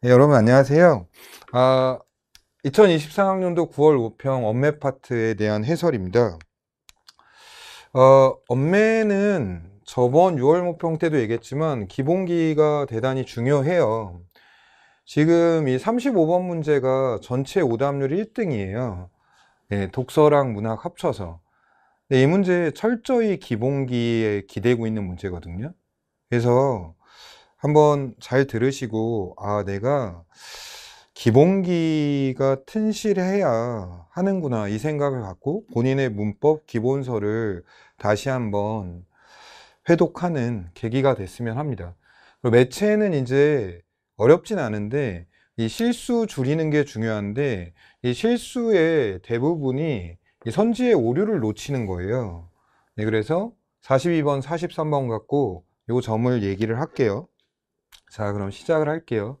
네, 여러분 안녕하세요. 아, 2023학년도 9월 5평 엄매 파트에 대한 해설입니다. 어, 엄매는 저번 6월 모평 때도 얘기했지만 기본기가 대단히 중요해요. 지금 이 35번 문제가 전체 오답률이 1등이에요. 네, 독서랑 문학 합쳐서. 네, 이 문제 철저히 기본기에 기대고 있는 문제거든요. 그래서 한번 잘 들으시고 아 내가 기본기가 튼실해야 하는구나 이 생각을 갖고 본인의 문법 기본서를 다시 한번 회독하는 계기가 됐으면 합니다. 그리고 매체는 이제 어렵진 않은데 이 실수 줄이는 게 중요한데 이 실수의 대부분이 이 선지의 오류를 놓치는 거예요. 네, 그래서 42번, 43번 갖고 요 점을 얘기를 할게요. 자 그럼 시작을 할게요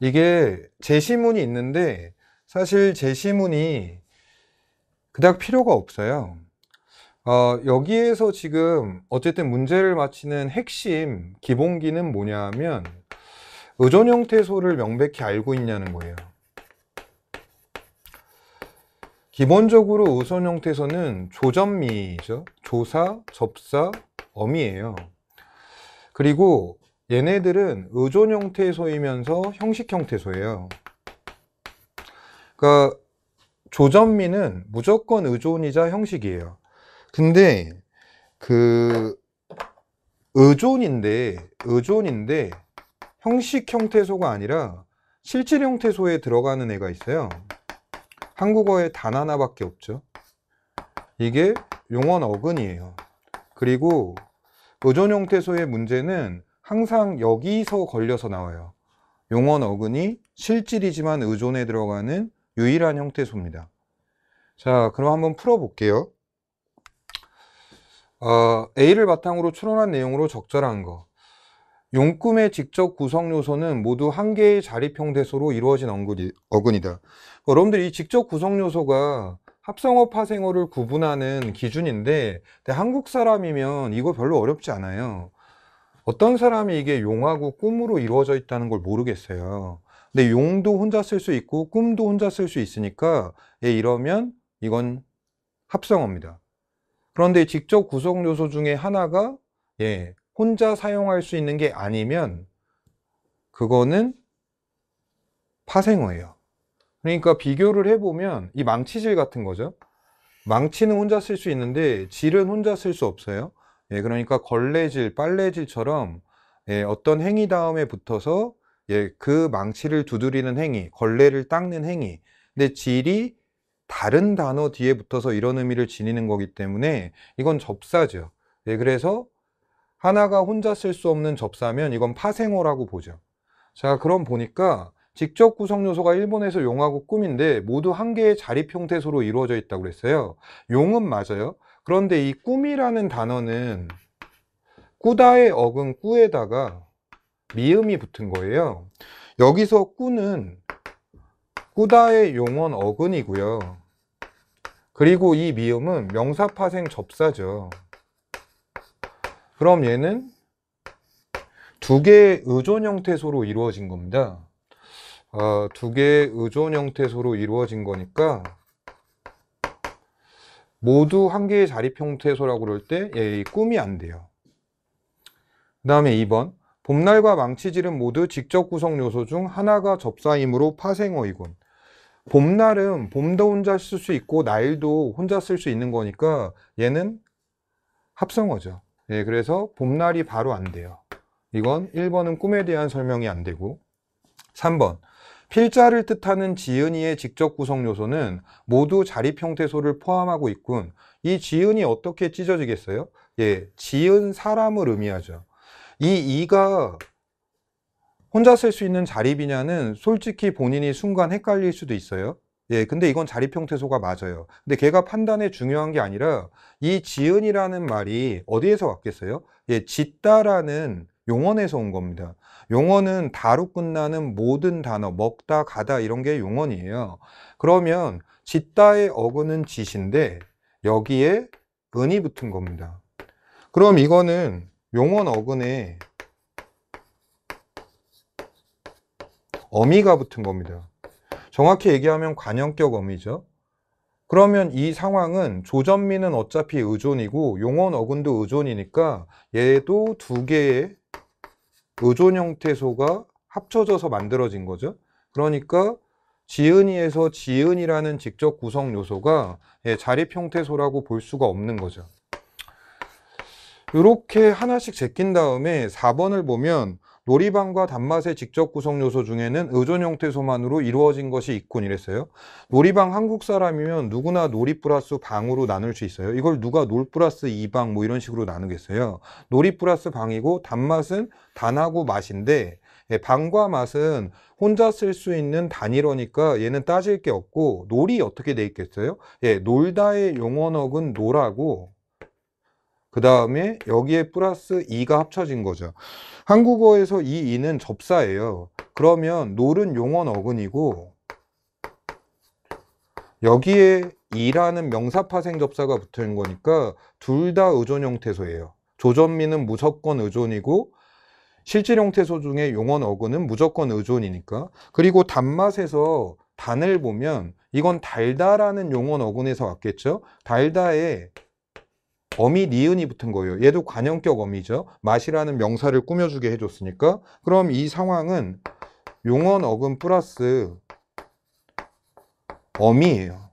이게 제시문이 있는데 사실 제시문이 그닥 필요가 없어요 어, 여기에서 지금 어쨌든 문제를 맞히는 핵심 기본기는 뭐냐면 하 의존 형태소를 명백히 알고 있냐는 거예요 기본적으로 의존 형태소는 조전미죠 조사, 접사, 어미예요 그리고 얘네들은 의존 형태소이면서 형식 형태소예요. 그러니까 조전미는 무조건 의존이자 형식이에요. 근데 그 의존인데 의존인데 형식 형태소가 아니라 실질 형태소에 들어가는 애가 있어요. 한국어에 단 하나밖에 없죠. 이게 용언 어근이에요. 그리고 의존 형태소의 문제는 항상 여기서 걸려서 나와요. 용언 어근이 실질이지만 의존에 들어가는 유일한 형태소입니다. 자, 그럼 한번 풀어볼게요. 어, A를 바탕으로 추론한 내용으로 적절한 거. 용꿈의 직접 구성 요소는 모두 한 개의 자립형 대소로 이루어진 어근이, 다 여러분들 이 직접 구성 요소가 합성어 파생어를 구분하는 기준인데 한국 사람이면 이거 별로 어렵지 않아요. 어떤 사람이 이게 용하고 꿈으로 이루어져 있다는 걸 모르겠어요 근데 용도 혼자 쓸 수 있고 꿈도 혼자 쓸 수 있으니까 예, 이러면 이건 합성어입니다 그런데 직접 구성 요소 중에 하나가 예, 혼자 사용할 수 있는 게 아니면 그거는 파생어예요 그러니까 비교를 해보면 이 망치질 같은 거죠 망치는 혼자 쓸 수 있는데 질은 혼자 쓸 수 없어요 예, 그러니까 걸레질, 빨래질처럼 예, 어떤 행위 다음에 붙어서 예, 그 망치를 두드리는 행위, 걸레를 닦는 행위. 근데 질이 다른 단어 뒤에 붙어서 이런 의미를 지니는 거기 때문에 이건 접사죠. 예, 그래서 하나가 혼자 쓸 수 없는 접사면 이건 파생어라고 보죠. 자, 그럼 보니까 직접 구성 요소가 일본에서 용하고 꿈인데 모두 한 개의 자립 형태소로 이루어져 있다고 그랬어요. 용은 맞아요. 그런데 이 꿈이라는 단어는 꾸다의 어근 꾸에다가 미음이 붙은 거예요. 여기서 꾸는 꾸다의 용언 어근이고요. 그리고 이 미음은 명사파생 접사죠. 그럼 얘는 두 개의 의존 형태소로 이루어진 겁니다. 어, 두 개의 의존 형태소로 이루어진 거니까 모두 한 개의 자립 형태소라고 그럴 때 예, 꿈이 안 돼요. 그 다음에 2번 봄날과 망치질은 모두 직접 구성 요소 중 하나가 접사이므로 파생어이군. 봄날은 봄도 혼자 쓸 수 있고 날도 혼자 쓸 수 있는 거니까 얘는 합성어죠. 예, 그래서 봄날이 바로 안 돼요. 이건 1번은 꿈에 대한 설명이 안 되고 3번 필자를 뜻하는 지은이의 직접 구성 요소는 모두 자립 형태소를 포함하고 있군. 이 지은이 어떻게 찢어지겠어요? 예, 지은 사람을 의미하죠. 이 이가 혼자 쓸 수 있는 자립이냐는 솔직히 본인이 순간 헷갈릴 수도 있어요. 예, 근데 이건 자립 형태소가 맞아요. 근데 걔가 판단에 중요한 게 아니라 이 지은이라는 말이 어디에서 왔겠어요? 예, 짓다라는 용언에서 온 겁니다. 용언은 다로 끝나는 모든 단어, 먹다, 가다 이런 게 용언이에요. 그러면 짓다의 어근은 짓인데 여기에 은이 붙은 겁니다. 그럼 이거는 용언 어근에 어미가 붙은 겁니다. 정확히 얘기하면 관형격 어미죠. 그러면 이 상황은 조전미는 어차피 의존이고 용언 어근도 의존이니까 얘도 두 개의 의존 형태소가 합쳐져서 만들어진 거죠. 그러니까 지은이에서 지은이라는 직접 구성 요소가 예, 자립 형태소라고 볼 수가 없는 거죠. 이렇게 하나씩 제낀 다음에 4번을 보면 놀이방과 단맛의 직접 구성 요소 중에는 의존 형태 소만으로 이루어진 것이 있군 이랬어요. 놀이방 한국 사람이면 누구나 놀이 플러스 방으로 나눌 수 있어요. 이걸 누가 놀 플러스 이방 뭐 이런 식으로 나누겠어요. 놀이 플러스 방이고 단맛은 단하고 맛인데 예, 방과 맛은 혼자 쓸 수 있는 단일어니까 얘는 따질 게 없고 놀이 어떻게 돼 있겠어요? 예, 놀다의 용언어은 놀하고 그 다음에 여기에 플러스 2가 합쳐진 거죠 한국어에서 이 2는 접사예요 그러면 놀은 용언 어근이고 여기에 2라는 명사파생 접사가 붙은 거니까 둘 다 의존 형태소예요 조전미는 무조건 의존이고 실질 형태소 중에 용언 어근은 무조건 의존이니까 그리고 단맛에서 단을 보면 이건 달다라는 용언 어근에서 왔겠죠 달다에 어미 니은이 붙은 거예요. 얘도 관형격 어미죠. 맛이라는 명사를 꾸며주게 해줬으니까 그럼 이 상황은 용언 어근 플러스 어미예요.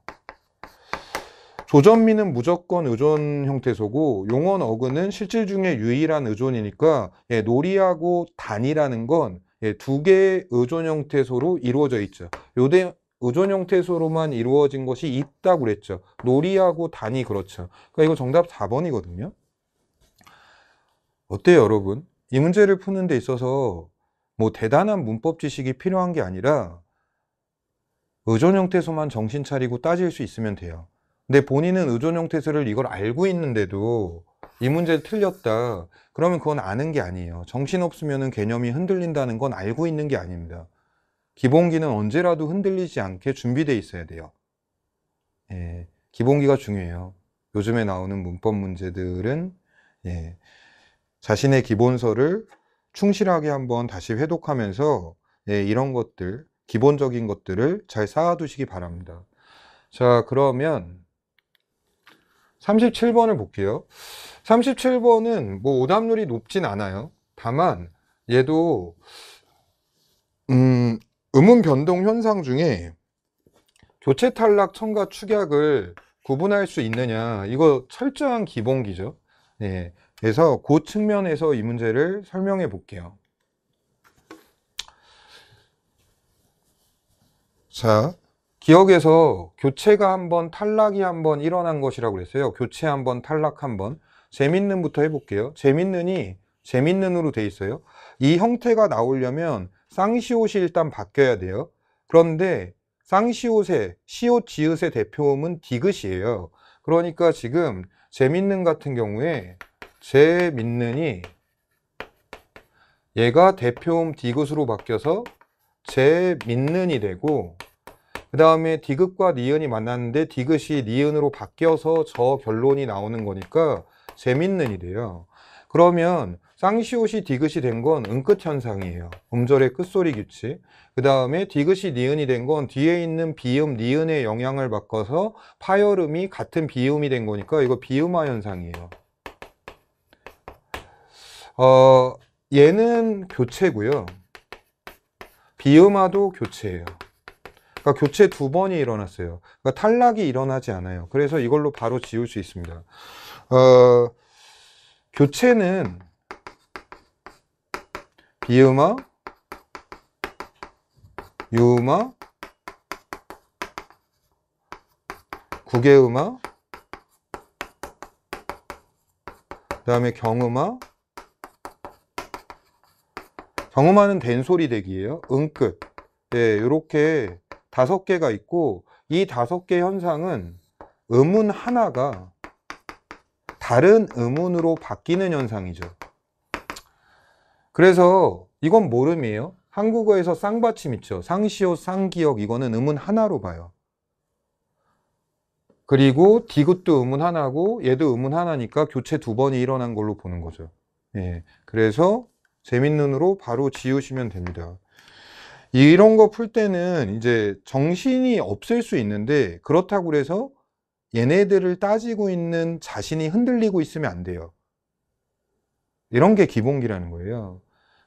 조전미는 무조건 의존 형태소고 용언 어근은 실질 중에 유일한 의존이니까 예, 놀이하고 단이라는 건 예, 두 개의 의존 형태소로 이루어져 있죠. 요대, 의존 형태소로만 이루어진 것이 있다고 그랬죠. 놀이하고 단이 그렇죠. 그러니까 이거 정답 4번이거든요. 어때요, 여러분? 이 문제를 푸는 데 있어서 뭐 대단한 문법 지식이 필요한 게 아니라 의존 형태소만 정신 차리고 따질 수 있으면 돼요. 근데 본인은 의존 형태소를 이걸 알고 있는데도 이문제 틀렸다. 그러면 그건 아는 게 아니에요. 정신 없으면 개념이 흔들린다는 건 알고 있는 게 아닙니다. 기본기는 언제라도 흔들리지 않게 준비되어 있어야 돼요. 예, 기본기가 중요해요. 요즘에 나오는 문법 문제들은 예, 자신의 기본서를 충실하게 한번 다시 회독하면서 예, 이런 것들, 기본적인 것들을 잘 쌓아두시기 바랍니다. 자, 그러면 37번을 볼게요. 37번은 뭐 오답률이 높진 않아요. 다만 얘도 음, 음운 변동 현상 중에 교체 탈락 청가 축약을 구분할 수 있느냐 이거 철저한 기본기죠 예, 그래서 그 측면에서 이 문제를 설명해 볼게요 자 기억에서 교체가 한번 탈락이 한번 일어난 것이라고 그랬어요 교체 한번 탈락 한번 재밌는부터 해볼게요 재밌는이 재밌는으로 돼 있어요 이 형태가 나오려면 쌍시옷이 일단 바뀌어야 돼요. 그런데 쌍시옷의 시옷 지읒의 대표음은 디귿이에요. 그러니까 지금 재밌는 같은 경우에 재밌는이 얘가 대표음 디귿으로 바뀌어서 재밌는이 되고 그 다음에 디귿과 니은이 만났는데 디귿이 니은으로 바뀌어서 저 결론이 나오는 거니까 재밌는이 돼요. 그러면 쌍시옷이 디귿이 된건 음끝 현상이에요. 음절의 끝소리 규칙. 그 다음에 디귿이 니은이 된 건 뒤에 있는 비음 니은의 영향을 바꿔서 파열음이 같은 비음이 된 거니까 이거 비음화 현상이에요. 어, 얘는 교체고요. 비음화도 교체예요. 그러니까 교체 두 번이 일어났어요. 그러니까 탈락이 일어나지 않아요. 그래서 이걸로 바로 지울 수 있습니다. 어, 교체는 비음어, 유음어, 구개음어그 다음에 경음어, 경음어는 된소리 대기예요. 음끝. 예, 이렇게 다섯 개가 있고 이 다섯 개 현상은 음운 하나가 다른 음운으로 바뀌는 현상이죠. 그래서 이건 모름이에요. 한국어에서 쌍받침 있죠. 상시호, 쌍기역 이거는 음은 하나로 봐요. 그리고 디귿도 음은 하나고 얘도 음은 하나니까 교체 두 번이 일어난 걸로 보는 거죠. 예, 그래서 재밌는으로 바로 지우시면 됩니다. 이런 거 풀 때는 이제 정신이 없을 수 있는데 그렇다고 해서 얘네들을 따지고 있는 자신이 흔들리고 있으면 안 돼요. 이런 게 기본기라는 거예요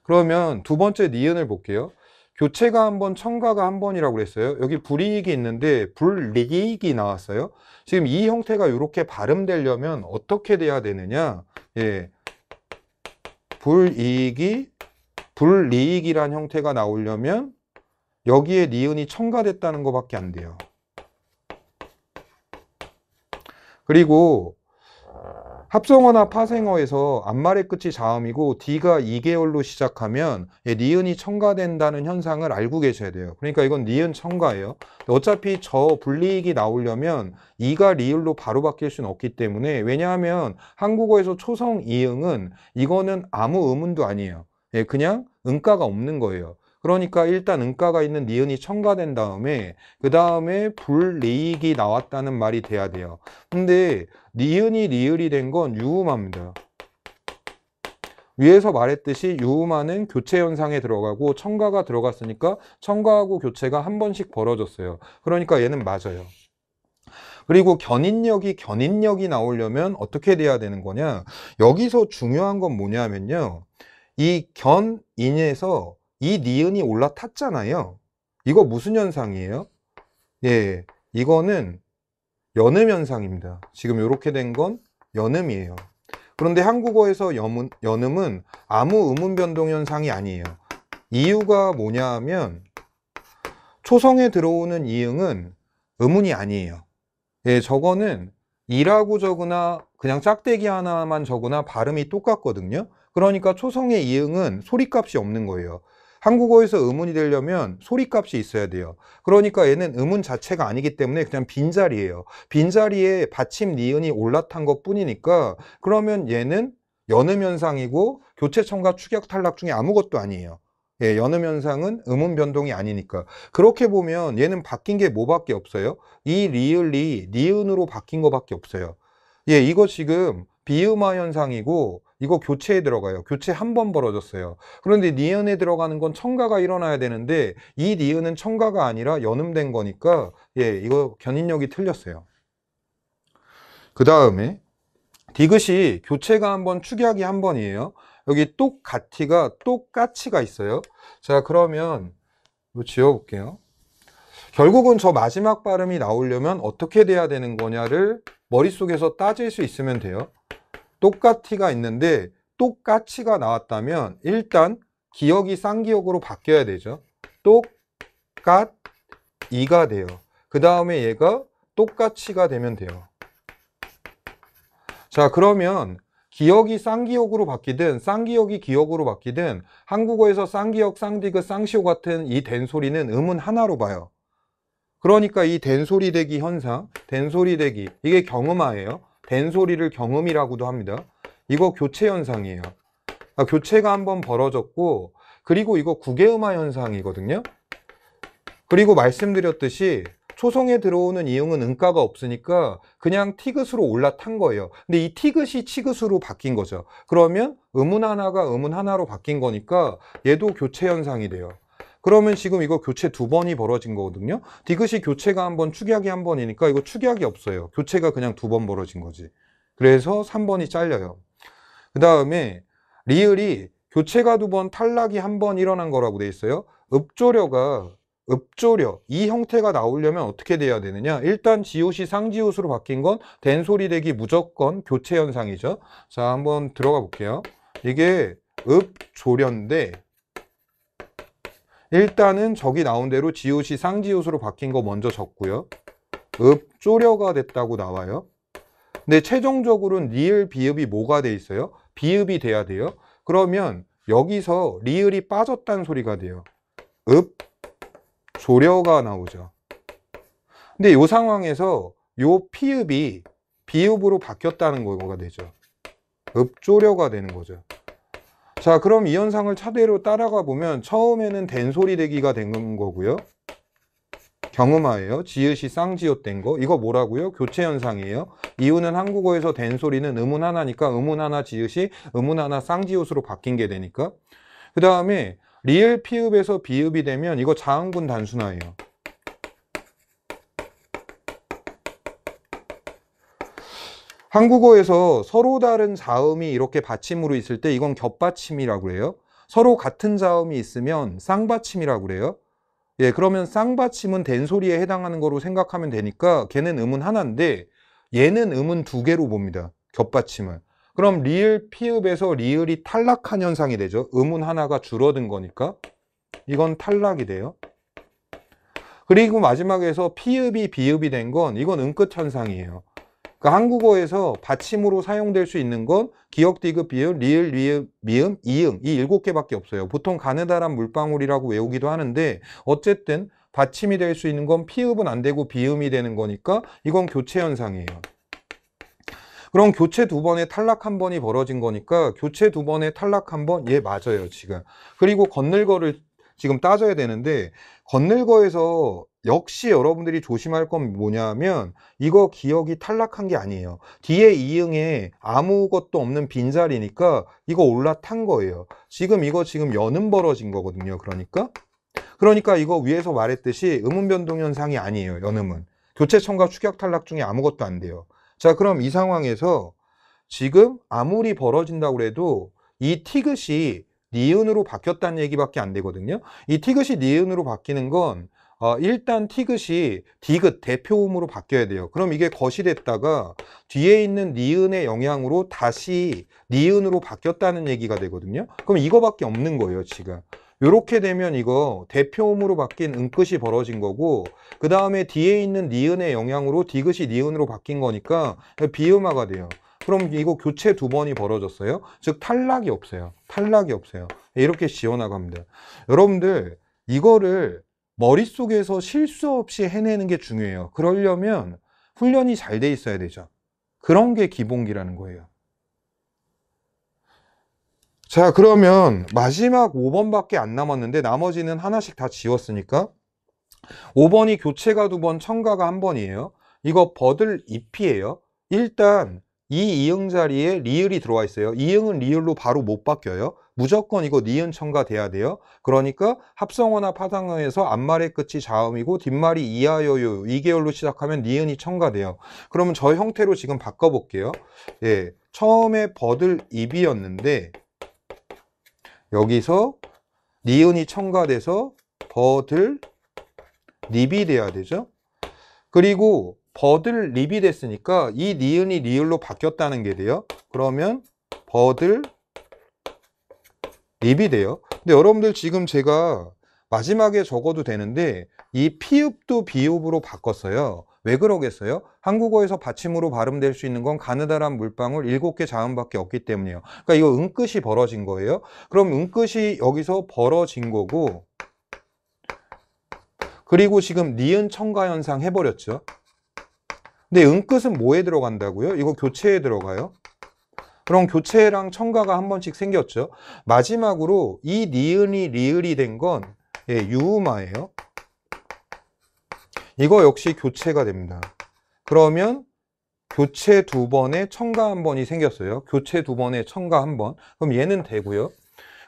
그러면 두 번째 니은을 볼게요 교체가 한 번, 첨가가 한 번이라고 그랬어요. 여기 불이익이 있는데 불리익이 나왔어요. 지금 이 형태가 이렇게 발음되려면 어떻게 돼야 되느냐? 예. 불이익이 불리익이란 형태가 나오려면 여기에 니은이 첨가됐다는 것밖에 안 돼요. 그리고 합성어나 파생어에서 앞말의 끝이 자음이고 D가 2개월로 시작하면 예, 니은이 첨가된다는 현상을 알고 계셔야 돼요. 그러니까 이건 니은 첨가예요. 어차피 저 불리익이 나오려면 이가 리을로 바로 바뀔 수는 없기 때문에 왜냐하면 한국어에서 초성 이응은 이거는 아무 의문도 아니에요. 예, 그냥 응가가 없는 거예요. 그러니까 일단 은가가 있는 니은이 첨가된 다음에 그 다음에 불리익이 나왔다는 말이 돼야 돼요. 근데 니은이 리을이 된 건 유음합니다. 위에서 말했듯이 유음화는 교체 현상에 들어가고 첨가가 들어갔으니까 첨가하고 교체가 한 번씩 벌어졌어요. 그러니까 얘는 맞아요. 그리고 견인력이 견인력이 나오려면 어떻게 돼야 되는 거냐 여기서 중요한 건 뭐냐면요 이 견인에서 이 니은이 올라탔잖아요. 이거 무슨 현상이에요? 예, 이거는 연음 현상입니다. 지금 이렇게 된 건 연음이에요. 그런데 한국어에서 연음, 연음은 아무 음운 변동 현상이 아니에요. 이유가 뭐냐 하면 초성에 들어오는 이응은 음운이 아니에요. 예, 저거는 이라고 적으나 그냥 짝대기 하나만 적으나 발음이 똑같거든요. 그러니까 초성의 이응은 소리값이 없는 거예요. 한국어에서 음운이 되려면 소리값이 있어야 돼요. 그러니까 얘는 음운 자체가 아니기 때문에 그냥 빈자리예요. 빈자리에 받침 니은이 올라탄 것 뿐이니까 그러면 얘는 연음 현상이고 교체 청과 추격 탈락 중에 아무것도 아니에요. 예, 연음 현상은 음운 변동이 아니니까 그렇게 보면 얘는 바뀐 게 뭐밖에 없어요? 이리을리 니은으로 바뀐 거밖에 없어요. 예, 이거 지금 비음화 현상이고 이거 교체에 들어가요. 교체 한 번 벌어졌어요. 그런데 니은에 들어가는 건 첨가가 일어나야 되는데 이 니은은 첨가가 아니라 연음된 거니까 예, 이거 견인력이 틀렸어요. 그 다음에 디귿이 교체가 한 번, 축약이 한 번이에요. 여기 똑같이가 똑같이가 있어요. 자, 그러면 지워볼게요. 결국은 저 마지막 발음이 나오려면 어떻게 돼야 되는 거냐를 머릿속에서 따질 수 있으면 돼요. 똑같이가 있는데 똑같이가 나왔다면 일단 기억이 쌍기억으로 바뀌어야 되죠. 똑같이가 돼요. 그 다음에 얘가 똑같이가 되면 돼요. 자 그러면 기억이 쌍기역으로 바뀌든 쌍기역이 기억으로 바뀌든 한국어에서 쌍기역, 쌍디그 쌍시오 같은 이 된소리는 음은 하나로 봐요. 그러니까 이 된소리 되기 현상, 된소리 되기 이게 경음화예요. 된소리를경험이라고도 합니다. 이거 교체 현상이에요. 아, 교체가 한번 벌어졌고 그리고 이거 구개음화 현상이거든요. 그리고 말씀드렸듯이 초성에 들어오는 이응은 음가가 없으니까 그냥 티귿으로 올라탄 거예요. 근데 이 티귿이 치귿으로 바뀐 거죠. 그러면 음운 하나가 음운 하나로 바뀐 거니까 얘도 교체 현상이 돼요. 그러면 지금 이거 교체 두 번이 벌어진 거거든요. 디귿이 교체가 한 번, 축약이 한 번이니까 이거 축약이 없어요. 교체가 그냥 두 번 벌어진 거지. 그래서 3번이 잘려요. 그 다음에 리을이 교체가 두 번, 탈락이 한 번 일어난 거라고 돼 있어요. 읍조려가 읍조려 이 형태가 나오려면 어떻게 돼야 되느냐 일단 지옷이상지옷으로 바뀐 건 된소리 되기 무조건 교체 현상이죠 자 한번 들어가 볼게요 이게 읍조련인데 일단은 저기 나온 대로 지읒이 상지읒으로 바뀐 거 먼저 적고요. 읍 쪼려가 됐다고 나와요. 근데 최종적으로는 리을 비읍이 뭐가 돼 있어요? 비읍이 돼야 돼요. 그러면 여기서 리을이 빠졌다는 소리가 돼요. 읍 조려가 나오죠. 근데 이 상황에서 이 피읍이 비읍으로 바뀌었다는 거가 되죠. 읍조려가 되는 거죠. 자 그럼 이 현상을 차대로 따라가 보면 처음에는 된소리 되기가 된 거고요 경음화예요 지읒이 쌍지읒된 거 이거 뭐라고요? 교체 현상이에요 이유는 한국어에서 된소리는 음운 하나니까 음운 하나 지읒이 음운 하나 쌍지읒으로 바뀐 게 되니까 그 다음에 리을 피읍에서 비읍이 되면 이거 자음군 단순화예요 한국어에서 서로 다른 자음이 이렇게 받침으로 있을 때 이건 겹받침이라고 해요. 서로 같은 자음이 있으면 쌍받침이라고 그래요. 예, 그러면 쌍받침은 된소리에 해당하는 거로 생각하면 되니까 걔는 음은 하나인데 얘는 음은 두 개로 봅니다. 겹받침을. 그럼 리을 피읍에서 리을이 탈락한 현상이 되죠. 음은 하나가 줄어든 거니까 이건 탈락이 돼요. 그리고 마지막에서 피읍이 비읍이 된 건 이건 음끝 현상이에요. 그러니까 한국어에서 받침으로 사용될 수 있는 건 기억, 디귿, 비음, 리을, 리음, 미음, 이응 이7 개밖에 없어요. 보통 가느다란 물방울이라고 외우기도 하는데 어쨌든 받침이 될 수 있는 건 피읍은 안 되고 비음이 되는 거니까 이건 교체 현상이에요. 그럼 교체 두 번에 탈락 한 번이 벌어진 거니까 교체 두 번에 탈락 한 번? 예, 맞아요, 지금. 그리고 건늘거를 지금 따져야 되는데 건늘거에서 역시 여러분들이 조심할 건 뭐냐면 이거 기억이 탈락한 게 아니에요. 뒤에 이응에 아무것도 없는 빈자리니까 이거 올라탄 거예요. 지금 이거 지금 여는 벌어진 거거든요. 그러니까 그러니까 이거 위에서 말했듯이 음운 변동 현상이 아니에요. 연음은 교체 청과 축약 탈락 중에 아무것도 안 돼요. 자 그럼 이 상황에서 지금 아무리 벌어진다고 해도 이티귿이 니은으로 바뀌었다는 얘기밖에 안 되거든요. 이티귿이 니은으로 바뀌는 건 어, 일단 티귿이 디귿 대표음으로 바뀌어야 돼요. 그럼 이게 거시됐다가 뒤에 있는 니은의 영향으로 다시 니은으로 바뀌었다는 얘기가 되거든요. 그럼 이거밖에 없는 거예요, 지금. 이렇게 되면 이거 대표음으로 바뀐 은끝이 벌어진 거고 그 다음에 뒤에 있는 니은의 영향으로 디귿이 니은으로 바뀐 거니까 비음화가 돼요. 그럼 이거 교체 두 번이 벌어졌어요. 즉 탈락이 없어요. 탈락이 없어요. 이렇게 지어나갑니다. 여러분들 이거를 머릿속에서 실수 없이 해내는 게 중요해요. 그러려면 훈련이 잘 돼 있어야 되죠. 그런 게 기본기라는 거예요. 자, 그러면 마지막 5번밖에 안 남았는데 나머지는 하나씩 다 지웠으니까 5번이 교체가 두번 첨가가 한 번이에요. 이거 버들 잎이에요. 일단 이 이응 자리에 리을이 들어와 있어요. 이응은 리을로 바로 못 바뀌어요. 무조건 이거 니은 첨가돼야 돼요. 그러니까 합성어나 파상어에서 앞말의 끝이 자음이고 뒷말이 이하여요 2개월로 시작하면 니은이 첨가돼요. 그러면 저 형태로 지금 바꿔볼게요. 예, 처음에 버들 입이었는데 여기서 니은이 첨가돼서 버들 립이 돼야 되죠. 그리고 버들 립이 됐으니까 이 니은이 리을로 바뀌었다는 게 돼요. 그러면 버들 립이 돼요. 근데 여러분들 지금 제가 마지막에 적어도 되는데 이 피읍도 비읍으로 바꿨어요. 왜 그러겠어요? 한국어에서 받침으로 발음될 수 있는 건 가느다란 물방울 7개 자음밖에 없기 때문이에요. 그러니까 이거 은끝이 벌어진 거예요. 그럼 은끝이 여기서 벌어진 거고 그리고 지금 니은 첨가 현상 해버렸죠. 근데 은끝은 뭐에 들어간다고요? 이거 교체에 들어가요. 그런 교체랑 첨가가 한 번씩 생겼죠. 마지막으로 이 니은이 리을이 된건 예, 유음화예요. 이거 역시 교체가 됩니다. 그러면 교체 두 번에 첨가 한 번이 생겼어요. 교체 두 번에 첨가 한 번. 그럼 얘는 되고요.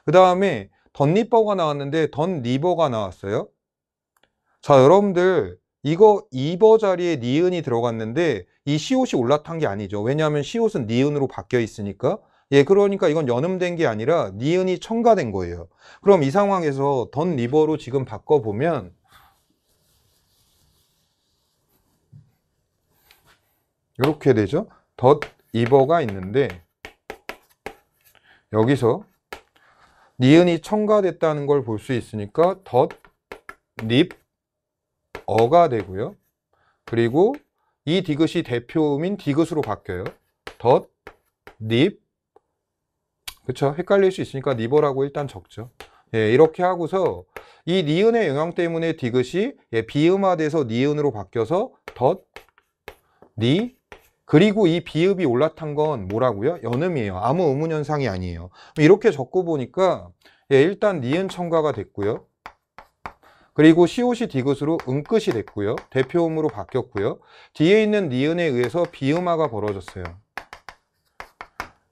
그 다음에 덧리버가 나왔는데 덧리버가 나왔어요. 자, 여러분들 이거 2버 자리에 니은이 들어갔는데 이 시옷이 올라탄 게 아니죠. 왜냐하면 시옷은 니은으로 바뀌어 있으니까. 예, 그러니까 이건 연음된 게 아니라 니은이 첨가된 거예요. 그럼 이 상황에서 던 리버로 지금 바꿔보면 이렇게 되죠. 덧 리버가 있는데 여기서 니은이 첨가됐다는 걸 볼 수 있으니까 덧 립, 어가 되고요. 그리고 이 디귿이 대표음인 디귿으로 바뀌어요. 덧, 닙, 그렇죠? 헷갈릴 수 있으니까 니버라고 일단 적죠. 예, 이렇게 하고서 이 니은의 영향 때문에 디귿이 예, 비음화돼서 니은으로 바뀌어서 덧, 니, 그리고 이 비읍이 올라탄 건 뭐라고요? 연음이에요. 아무 의문 현상이 아니에요. 이렇게 적고 보니까 예, 일단 니은 첨가가 됐고요. 그리고 시옷이 디귿으로 응끝이 됐고요. 대표음으로 바뀌었고요. 뒤에 있는 니은에 의해서 비음화가 벌어졌어요.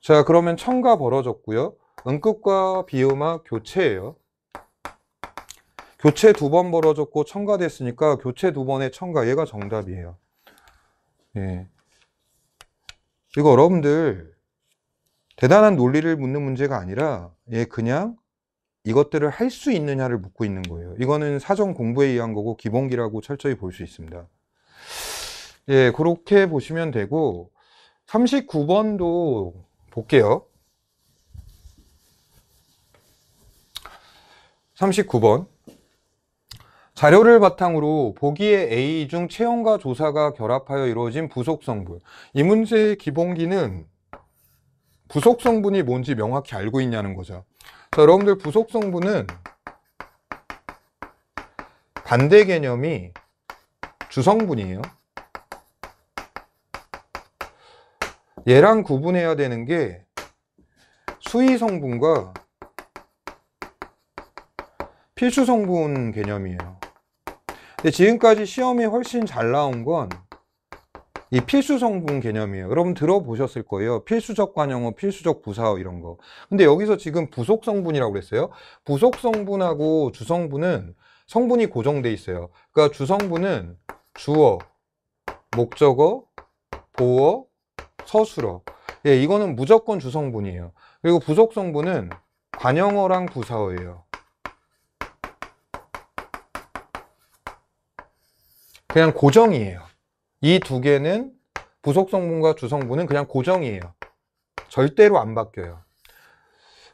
자 그러면 청가 벌어졌고요. 응끝과 비음화 교체예요. 교체 두 번 벌어졌고 청가됐으니까 교체 두 번의 청가 얘가 정답이에요. 예. 이거 여러분들 대단한 논리를 묻는 문제가 아니라 예 그냥 이것들을 할 수 있느냐를 묻고 있는 거예요. 이거는 사전 공부에 의한 거고 기본기라고 철저히 볼 수 있습니다. 예, 그렇게 보시면 되고 39번도 볼게요. 39번 자료를 바탕으로 보기에 A 중 체험과 조사가 결합하여 이루어진 부속 성분 이 문제의 기본기는 부속 성분이 뭔지 명확히 알고 있냐는 거죠 자, 여러분들 부속성분은 반대 개념이 주성분이에요. 얘랑 구분해야 되는 게 수의 성분과 필수 성분 개념이에요. 근데 지금까지 시험이 훨씬 잘 나온 건이 필수 성분 개념이에요. 여러분 들어보셨을 거예요. 필수적 관용어, 필수적 부사어 이런 거. 근데 여기서 지금 부속 성분이라고 그랬어요. 부속 성분하고 주성분은 성분이 고정돼 있어요. 그러니까 주성분은 주어, 목적어, 보어, 서술어. 예, 이거는 무조건 주성분이에요. 그리고 부속 성분은 관형어랑 부사어예요. 그냥 고정이에요. 이두 개는 부속 성분과 주성분은 그냥 고정이에요. 절대로 안 바뀌어요.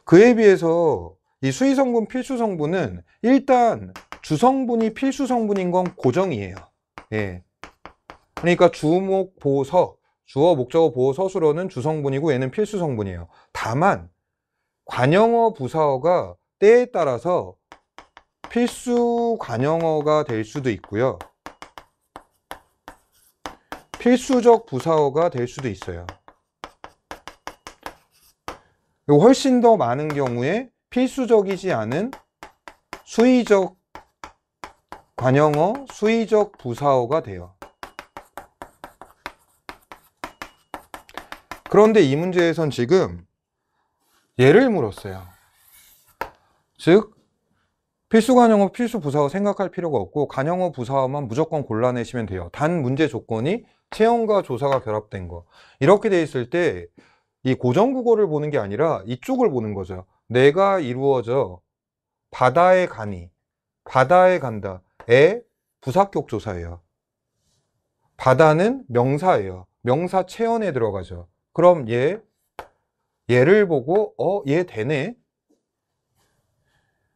그에 비해서 이 수의 성분, 필수 성분은 일단 주성분이 필수 성분인 건 고정이에요. 예. 그러니까 주목 보서 호 주어 목적어 보호 서술어는 주성분이고 얘는 필수 성분이에요. 다만 관형어 부사어가 때에 따라서 필수 관형어가 될 수도 있고요. 필수적 부사어가 될 수도 있어요. 훨씬 더 많은 경우에 필수적이지 않은 수의적 관형어, 수의적 부사어가 돼요. 그런데 이 문제에선 지금 예를 물었어요. 즉, 필수 관형어, 필수 부사어 생각할 필요가 없고 관형어 부사어만 무조건 골라내시면 돼요. 단 문제 조건이 체험과 조사가 결합된 거 이렇게 돼 있을 때 이 고정국어를 보는 게 아니라 이쪽을 보는 거죠 내가 이루어져 바다에 가니 바다에 간다 에 부사격 조사예요 바다는 명사예요 명사 체언에 들어가죠 그럼 얘 얘를 보고 어 얘 되네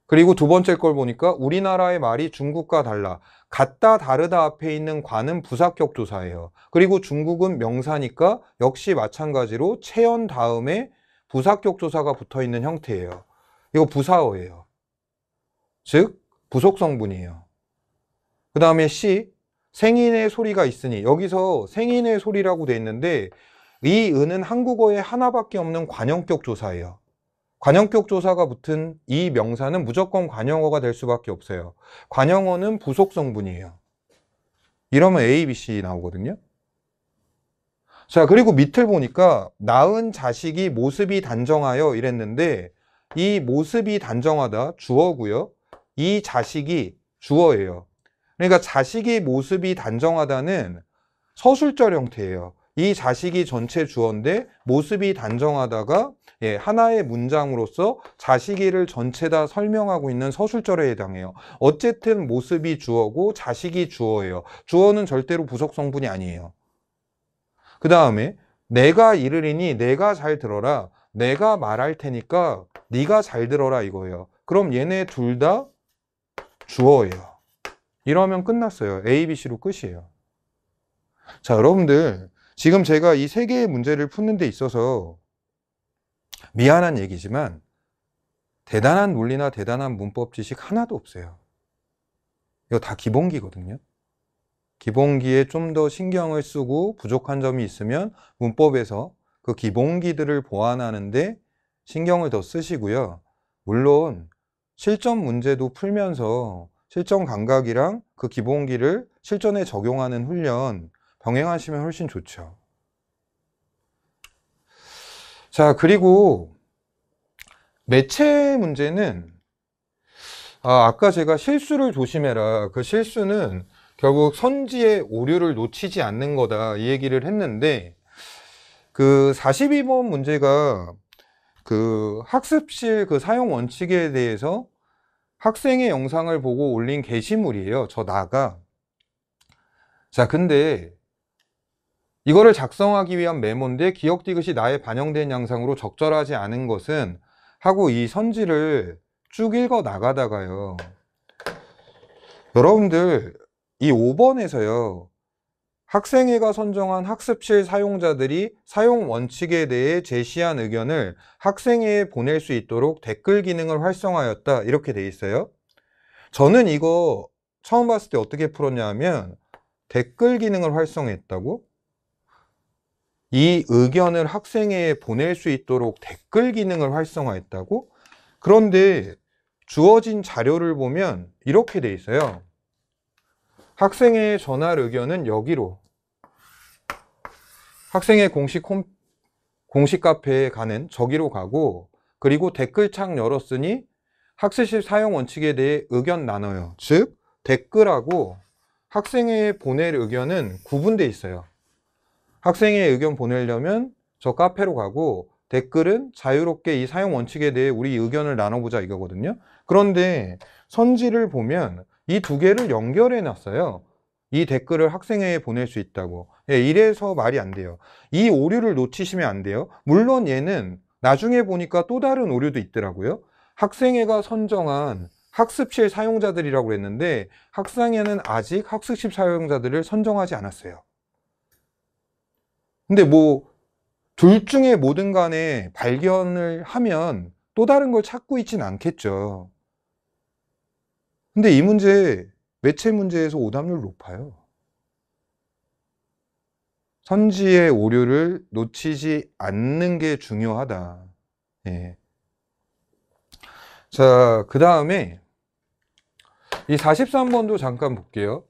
그리고 두 번째 걸 보니까 우리나라의 말이 중국과 달라 같다 다르다 앞에 있는 관은 부사격 조사예요. 그리고 중국은 명사니까 역시 마찬가지로 체언 다음에 부사격 조사가 붙어 있는 형태예요. 이거 부사어예요. 즉 부속 성분이에요. 그 다음에 시 생인의 소리가 있으니 여기서 생인의 소리라고 돼 있는데 이 은은 한국어에 하나밖에 없는 관형격 조사예요. 관형격 조사가 붙은 이 명사는 무조건 관형어가 될 수밖에 없어요. 관형어는 부속 성분이에요. 이러면 A, B, C 나오거든요. 자, 그리고 밑을 보니까 낳은 자식이 모습이 단정하여 이랬는데 이 모습이 단정하다 주어고요. 이 자식이 주어예요. 그러니까 자식이 모습이 단정하다는 서술절 형태예요. 이 자식이 전체 주어인데 모습이 단정하다가 예, 하나의 문장으로서 자식이를 전체 다 설명하고 있는 서술절에 해당해요. 어쨌든 모습이 주어고 자식이 주어예요. 주어는 절대로 부속 성분이 아니에요. 그 다음에 내가 이르리니 내가 잘 들어라. 내가 말할 테니까 네가 잘 들어라 이거예요. 그럼 얘네 둘 다 주어예요. 이러면 끝났어요. A, B, C로 끝이에요. 자, 여러분들 지금 제가 이 세 개의 문제를 푸는 데 있어서 미안한 얘기지만 대단한 논리나 대단한 문법 지식 하나도 없어요. 이거 다 기본기거든요. 기본기에 좀 더 신경을 쓰고 부족한 점이 있으면 문법에서 그 기본기들을 보완하는데 신경을 더 쓰시고요. 물론 실전 문제도 풀면서 실전 감각이랑 그 기본기를 실전에 적용하는 훈련 병행하시면 훨씬 좋죠. 자, 그리고 매체 문제는 아, 아까 제가 실수를 조심해라. 그 실수는 결국 선지의 오류를 놓치지 않는 거다. 이 얘기를 했는데 그 42번 문제가 그 학습실 그 사용 원칙에 대해서 학생의 영상을 보고 올린 게시물이에요. 저 나가. 자, 근데 이거를 작성하기 위한 메모인데 기억 디귿이 나의 반영된 양상으로 적절하지 않은 것은 하고 이 선지를 쭉 읽어 나가다가요. 여러분들 이 5번에서요. 학생회가 선정한 학습실 사용자들이 사용 원칙에 대해 제시한 의견을 학생회에 보낼 수 있도록 댓글 기능을 활성화하였다 이렇게 돼 있어요 저는 이거 처음 봤을 때 어떻게 풀었냐 하면 댓글 기능을 활성화했다고? 이 의견을 학생에 보낼 수 있도록 댓글 기능을 활성화했다고? 그런데 주어진 자료를 보면 이렇게 돼 있어요. 학생의 전할 의견은 여기로 학생의 공식 홈, 공식 카페에 가는 저기로 가고 그리고 댓글창 열었으니 학습실 사용 원칙에 대해 의견 나눠요. 즉 댓글하고 학생의 보낼 의견은 구분돼 있어요. 학생의 의견 보내려면 저 카페로 가고 댓글은 자유롭게 이 사용 원칙에 대해 우리 의견을 나눠보자 이거거든요. 그런데 선지를 보면 이 두 개를 연결해 놨어요. 이 댓글을 학생회에 보낼 수 있다고. 예, 이래서 말이 안 돼요. 이 오류를 놓치시면 안 돼요. 물론 얘는 나중에 보니까 또 다른 오류도 있더라고요. 학생회가 선정한 학습실 사용자들이라고 그랬는데 학상회는 아직 학습실 사용자들을 선정하지 않았어요. 근데 뭐 둘 중에 뭐든 간에 발견을 하면 또 다른 걸 찾고 있진 않겠죠. 근데 이 문제 매체 문제에서 오답률 높아요. 선지의 오류를 놓치지 않는 게 중요하다. 예. 자, 그 다음에 이 43번도 잠깐 볼게요.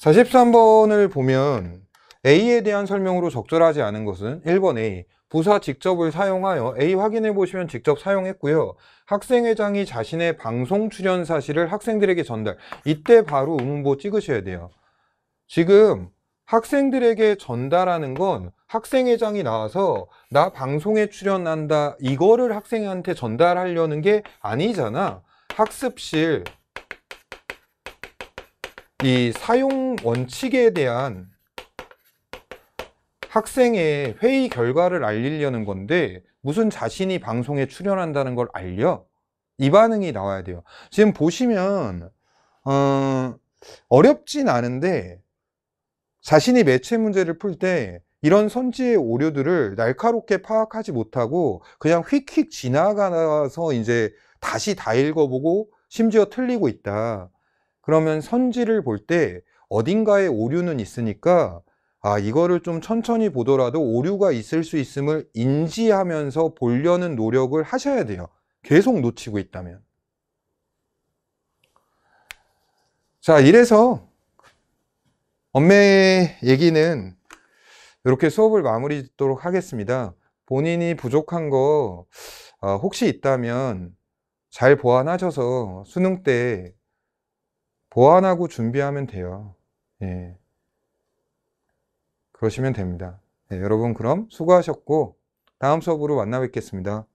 43번을 보면 A에 대한 설명으로 적절하지 않은 것은 1번 A 부사 직접을 사용하여 A 확인해 보시면 직접 사용했고요 학생회장이 자신의 방송 출연 사실을 학생들에게 전달 이때 바로 의문보 찍으셔야 돼요 지금 학생들에게 전달하는 건 학생회장이 나와서 나 방송에 출연한다 이거를 학생한테 전달하려는 게 아니잖아 학습실 이 사용 원칙에 대한 학생의 회의 결과를 알리려는 건데 무슨 자신이 방송에 출연한다는 걸 알려? 이 반응이 나와야 돼요 지금 보시면 어, 어렵진 않은데 자신이 매체 문제를 풀 때 이런 선지의 오류들을 날카롭게 파악하지 못하고 그냥 휙휙 지나가서 이제 다시 다 읽어보고 심지어 틀리고 있다 그러면 선지를 볼 때 어딘가에 오류는 있으니까 아, 이거를 좀 천천히 보더라도 오류가 있을 수 있음을 인지하면서 보려는 노력을 하셔야 돼요. 계속 놓치고 있다면. 자, 이래서 엄매 의 얘기는 이렇게 수업을 마무리 짓도록 하겠습니다. 본인이 부족한 거 어, 혹시 있다면 잘 보완하셔서 수능 때 보완하고 준비하면 돼요. 예. 그러시면 됩니다. 네, 여러분 그럼 수고하셨고 다음 수업으로 만나 뵙겠습니다.